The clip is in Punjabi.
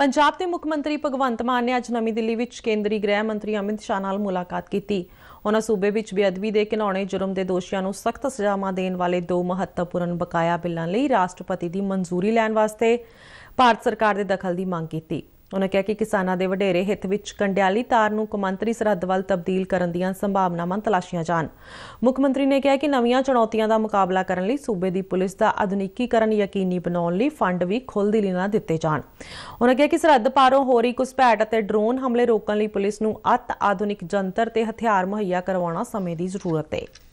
ਪੰਜਾਬ ਦੇ ਮੁੱਖ ਮੰਤਰੀ ਭਗਵੰਤ ਮਾਨ ਨੇ ਅੱਜ ਨਵੀਂ ਦਿੱਲੀ ਵਿੱਚ ਕੇਂਦਰੀ ਗ੍ਰਹਿ ਮੰਤਰੀ ਅਮਿਤ ਸ਼ਾਹ ਨਾਲ ਮੁਲਾਕਾਤ ਕੀਤੀ ਉਹਨਾਂ ਸੂਬੇ ਵਿੱਚ ਬੇਅਦਬੀ ਦੇ ਘਿਨਾਉਣੇ ਜੁਰਮ ਦੇ ਦੋਸ਼ੀਆਂ ਨੂੰ ਸਖਤ ਸਜ਼ਾਵਾਂ ਦੇਣ ਵਾਲੇ ਦੋ ਮਹੱਤਵਪੂਰਨ ਬਕਾਇਆ ਬਿੱਲਾਂ ਲਈ ਰਾਸ਼ਟਰਪਤੀ ਦੀ ਮਨਜ਼ੂਰੀ ਲੈਣ ਵਾਸਤੇ ਭਾਰਤ ਸਰਕਾਰ ਦੇ ਦਖਲ ਦੀ ਮੰਗ ਕੀਤੀ ਉਹਨਾਂ ਕਿਹਾ ਕਿ ਕਿਸਾਨਾਂ ਦੇ ਵਡੇਰੇ ਹਿੱਤ ਵਿੱਚ ਕੰਡਿਆਲੀ ਤਾਰ ਨੂੰ ਕਮੰਤਰੀ ਸਰਹੱਦ ਵੱਲ ਤਬਦੀਲ ਕਰਨ ਦੀਆਂ ਸੰਭਾਵਨਾਵਾਂ ਤਲਾਸ਼ੀਆਂ ਜਾਣ ਮੁੱਖ ਮੰਤਰੀ ਨੇ ਕਿਹਾ ਕਿ ਨਵੀਆਂ ਚੁਣੌਤੀਆਂ ਦਾ ਮੁਕਾਬਲਾ ਕਰਨ ਲਈ ਸੂਬੇ ਦੀ ਪੁਲਿਸ ਦਾ ਆਧੁਨਿਕੀਕਰਨ ਯਕੀਨੀ ਬਣਾਉਣ ਲਈ ਫੰਡ ਵੀ ਖੁੱਲ੍ਹ ਦੇ ਨਾਲ ਦਿੱਤੇ ਜਾਣ ਉਹਨਾਂ ਕਿਹਾ ਕਿ ਸਰਹੱਦ ਪਾਰੋਂ ਹੋ ਰਹੀ ਕੁਸਪੈਟ ਅਤੇ ਡਰੋਨ ਹਮਲੇ ਰੋਕਣ ਲਈ ਪੁਲਿਸ ਨੂੰ ਅਤ ਆਧੁਨਿਕ ਜੰਤਰ ਤੇ ਹਥਿਆਰ ਮੁਹੱਈਆ ਕਰਵਾਉਣਾ ਸਮੇਂ ਦੀ ਜ਼ਰੂਰਤ ਹੈ